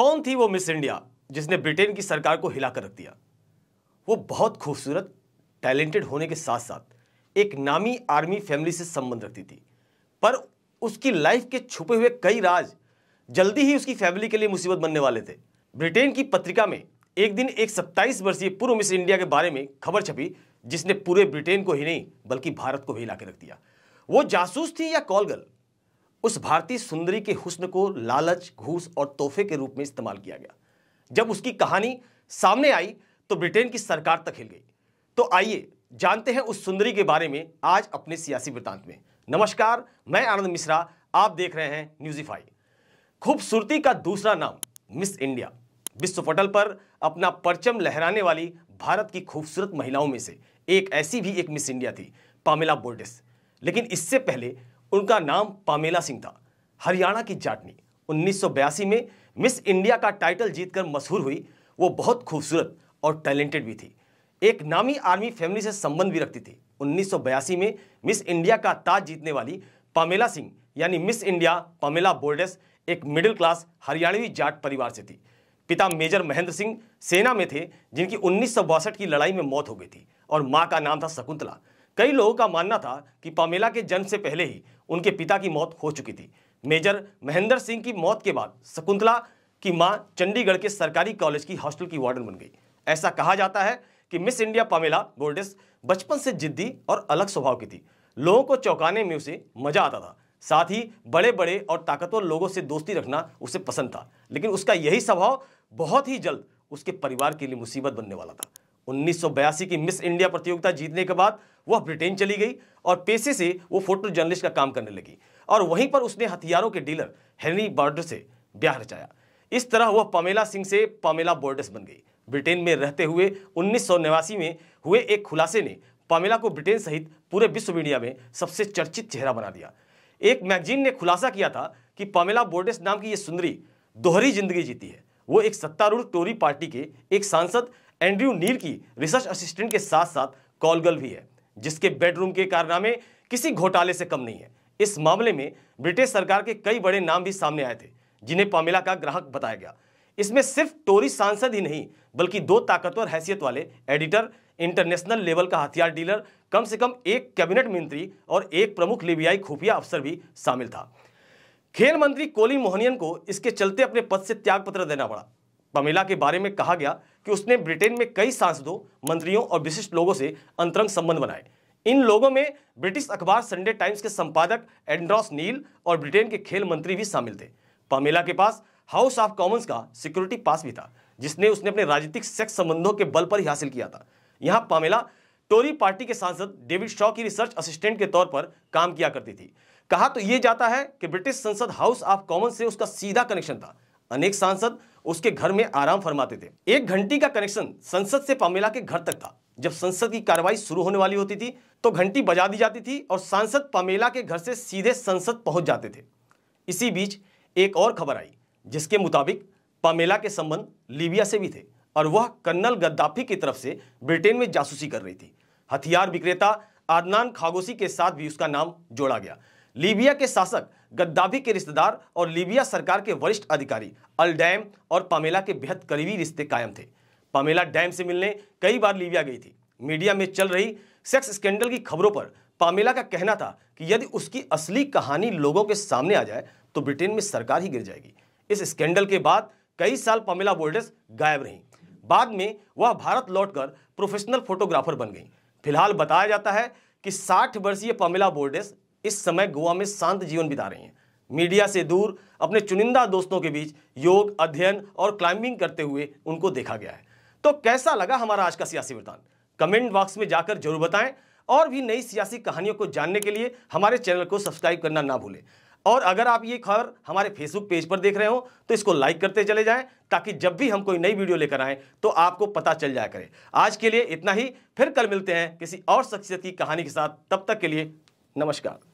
कौन थी वो मिस इंडिया जिसने ब्रिटेन की सरकार को हिलाकर रख दिया वो बहुत खूबसूरत टैलेंटेड होने के साथ साथ एक नामी आर्मी फैमिली से संबंध रखती थी पर उसकी लाइफ के छुपे हुए कई राज जल्दी ही उसकी फैमिली के लिए मुसीबत बनने वाले थे ब्रिटेन की पत्रिका में एक दिन एक 27 वर्षीय पूर्व मिस इंडिया के बारे में खबर छपी जिसने पूरे ब्रिटेन को ही नहीं बल्कि भारत को भी हिला रख दिया वो जासूस थी या कॉल गर्ल उस भारतीय सुंदरी के हुस्न को लालच घूस और तोहफे के रूप में इस्तेमाल किया गया जब उसकी कहानी सामने आई तो ब्रिटेन की सरकार तक हिल गई तो आइए जानते हैं उस सुंदरी के बारे में आज अपने सियासी वृतांत में नमस्कार मैं आनंद मिश्रा आप देख रहे हैं न्यूजीफाई खूबसूरती का दूसरा नाम मिस इंडिया विश्व पटल पर अपना परचम लहराने वाली भारत की खूबसूरत महिलाओं में से एक ऐसी भी एक मिस इंडिया थी पामिला बोर्डिस लेकिन इससे पहले उनका नाम पामेला सिंह था हरियाणा की जाटनी उन्नीस में मिस इंडिया का टाइटल जीतकर मशहूर हुई वो बहुत खूबसूरत और टैलेंटेड भी थी एक नामी आर्मी फैमिली से संबंध भी रखती थी उन्नीस में मिस इंडिया का ताज जीतने वाली पामेला सिंह यानी मिस इंडिया पामेला बोर्डेस एक मिडिल क्लास हरियाणवी जाट परिवार से थी पिता मेजर महेंद्र सिंह सेना में थे जिनकी उन्नीस की लड़ाई में मौत हो गई थी और माँ का नाम था शकुंतला कई लोगों का मानना था कि पामेला के जन्म से पहले ही उनके पिता की मौत हो चुकी थी मेजर महेंद्र सिंह की मौत के बाद शकुंतला की मां चंडीगढ़ के सरकारी कॉलेज की हॉस्टल की वार्डन बन गई ऐसा कहा जाता है कि मिस इंडिया पामेला गोल्डेस बचपन से जिद्दी और अलग स्वभाव की थी लोगों को चौंकाने में उसे मजा आता था साथ ही बड़े बड़े और ताकतवर लोगों से दोस्ती रखना उसे पसंद था लेकिन उसका यही स्वभाव बहुत ही जल्द उसके परिवार के लिए मुसीबत बनने वाला था 1982 की मिस इंडिया प्रतियोगिता जीतने के बाद वह ब्रिटेन चली गई और पेशे से वो फोटो जर्नलिस्ट का काम करने लगी और वहीं पर उसने हथियारों के डीलर हेनरी बॉर्डर से ब्याह रचाया इस तरह वह पमेला सिंह से पमेला बॉर्डर्स बन गई ब्रिटेन में रहते हुए उन्नीस में हुए एक खुलासे ने पामेला को ब्रिटेन सहित पूरे विश्व मीडिया में सबसे चर्चित चेहरा बना दिया एक मैगजीन ने खुलासा किया था कि पामेला बोर्डेस नाम की ये सुंदरी दोहरी जिंदगी जीती है वो एक सत्तारूढ़ टोरी पार्टी के एक सांसद एंड्रयू नीर की रिसर्च असिस्टेंट के साथ साथ कॉलगल भी है जिसके बेडरूम के कारनामे किसी घोटाले से कम नहीं है इस मामले में ब्रिटिश सरकार के कई बड़े नाम भी सामने आए थे जिन्हें पामेला का ग्राहक बताया गया इसमें सिर्फ टोरी सांसद ही नहीं बल्कि दो ताकतवर हैसियत वाले एडिटर इंटरनेशनल लेवल का हथियार डीलर कम से कम एक कैबिनेट मंत्री और एक प्रमुख लिबियाई खुफिया अफसर भी शामिल था खेल मंत्री कोली मोहनियन को इसके चलते अपने पद से त्याग पत्र देना पड़ा पमेला के बारे में कहा गया कि उसने ब्रिटेन में कई सांसदों मंत्रियों और विशिष्ट लोगों से अंतरंग संबंध बनाए इन लोगों में ब्रिटिश अखबार संडे टाइम्स के संपादक एंड्रॉस नील और ब्रिटेन के खेल मंत्री भी शामिल थे पामेला के पास हाउस ऑफ कॉमन्स का सिक्योरिटी पास भी था जिसने उसने अपने राजनीतिक सेक्स संबंधों के बल पर ही हासिल किया था यहाँ पामेला टोरी पार्टी के सांसद डेविड शॉ की रिसर्च असिस्टेंट के तौर पर काम किया करती थी कहा तो यह जाता है कि ब्रिटिश संसद हाउस ऑफ कॉमन से उसका सीधा कनेक्शन था अनेक सांसद उसके घर में आराम फरमाते थे एक घंटी का कनेक्शन संसद से पामेला के घर तक था जब संसद की कार्रवाई शुरू होने वाली होती थी तो घंटी बजा दी जाती थी और सांसद पामेला के घर से सीधे संसद पहुंच जाते थे इसी बीच एक और खबर आई जिसके मुताबिक पामेला के संबंध लीबिया से भी थे और वह कर्नल गद्दाफी की तरफ से ब्रिटेन में जासूसी कर रही थी हथियार विक्रेता आदनान खागोसी के साथ भी उसका नाम जोड़ा गया लीबिया के शासक गद्दाफी के रिश्तेदार और लीबिया सरकार के वरिष्ठ अधिकारी अल डैम और पामेला के बेहद करीबी रिश्ते कायम थे पामेला डैम से मिलने कई बार लीबिया गई थी मीडिया में चल रही सेक्स स्कैंडल की खबरों पर पामेला का कहना था कि यदि उसकी असली कहानी लोगों के सामने आ जाए तो ब्रिटेन में सरकार ही गिर जाएगी इस स्कैंडल के बाद कई साल पामेला बोल्डर्स गायब रहीं बाद में वह भारत लौटकर प्रोफेशनल फोटोग्राफर बन गई फिलहाल बताया जाता है कि 60 वर्षीय पामेला बोर्डेस इस समय गोवा में शांत जीवन बिता रही हैं मीडिया से दूर अपने चुनिंदा दोस्तों के बीच योग अध्ययन और क्लाइंबिंग करते हुए उनको देखा गया है तो कैसा लगा हमारा आज का सियासी वृतान कमेंट बॉक्स में जाकर जरूर बताएं और भी नई सियासी कहानियों को जानने के लिए हमारे चैनल को सब्सक्राइब करना ना भूलें और अगर आप ये खबर हमारे फेसबुक पेज पर देख रहे हो तो इसको लाइक करते चले जाएं ताकि जब भी हम कोई नई वीडियो लेकर आएँ तो आपको पता चल जाया करे आज के लिए इतना ही फिर कल मिलते हैं किसी और शख्सियत की कहानी के साथ तब तक के लिए नमस्कार